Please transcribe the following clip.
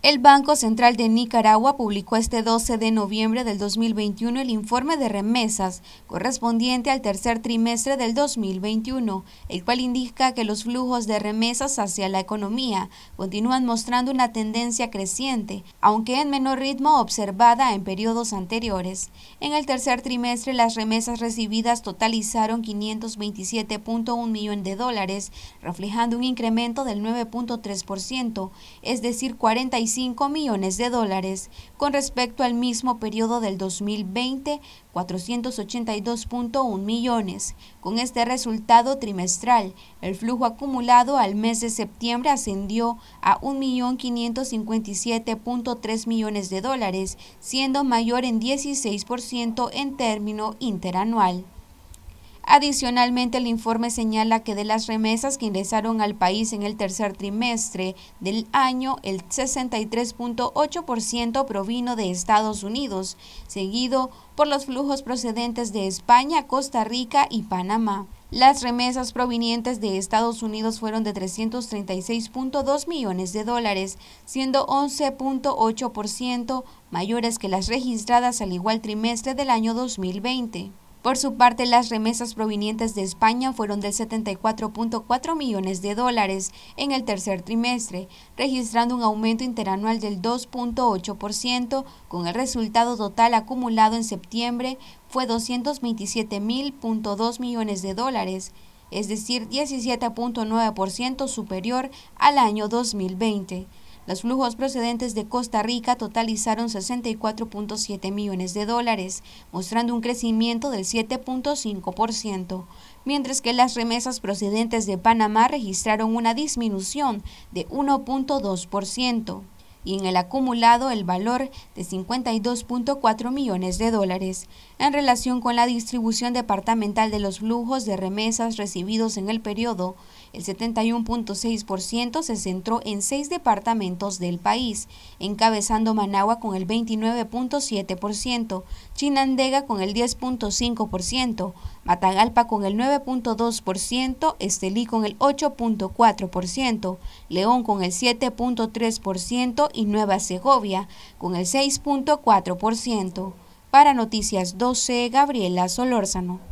El Banco Central de Nicaragua publicó este 12 de noviembre del 2021 el informe de remesas correspondiente al tercer trimestre del 2021, el cual indica que los flujos de remesas hacia la economía continúan mostrando una tendencia creciente, aunque en menor ritmo observada en periodos anteriores. En el tercer trimestre las remesas recibidas totalizaron 527.1 millones de dólares, reflejando un incremento del 9.3%, es decir, 45 millones de dólares. Con respecto al mismo periodo del 2020, 482.1 millones. Con este resultado trimestral, el flujo acumulado al mes de septiembre ascendió a 1.557.3 millones de dólares, siendo mayor en 16% en término interanual. Adicionalmente, el informe señala que de las remesas que ingresaron al país en el tercer trimestre del año, el 63.8% provino de Estados Unidos, seguido por los flujos procedentes de España, Costa Rica y Panamá. Las remesas provenientes de Estados Unidos fueron de 336.2 millones de dólares, siendo 11.8% mayores que las registradas al igual trimestre del año 2020. Por su parte, las remesas provenientes de España fueron de 74.4 millones de dólares en el tercer trimestre, registrando un aumento interanual del 2.8%, con el resultado total acumulado en septiembre fue 227.2 millones de dólares, es decir, 17.9% superior al año 2020. Los flujos procedentes de Costa Rica totalizaron 64.7 millones de dólares, mostrando un crecimiento del 7.5%, mientras que las remesas procedentes de Panamá registraron una disminución de 1.2% y en el acumulado el valor de 52.4 millones de dólares. En relación con la distribución departamental de los flujos de remesas recibidos en el periodo, el 71.6% se centró en seis departamentos del país, encabezando Managua con el 29.7%, Chinandega con el 10.5%, Matagalpa con el 9.2%, Estelí con el 8.4%, León con el 7.3%, y Nueva Segovia con el 6.4%. Para Noticias 12, Gabriela Solórzano.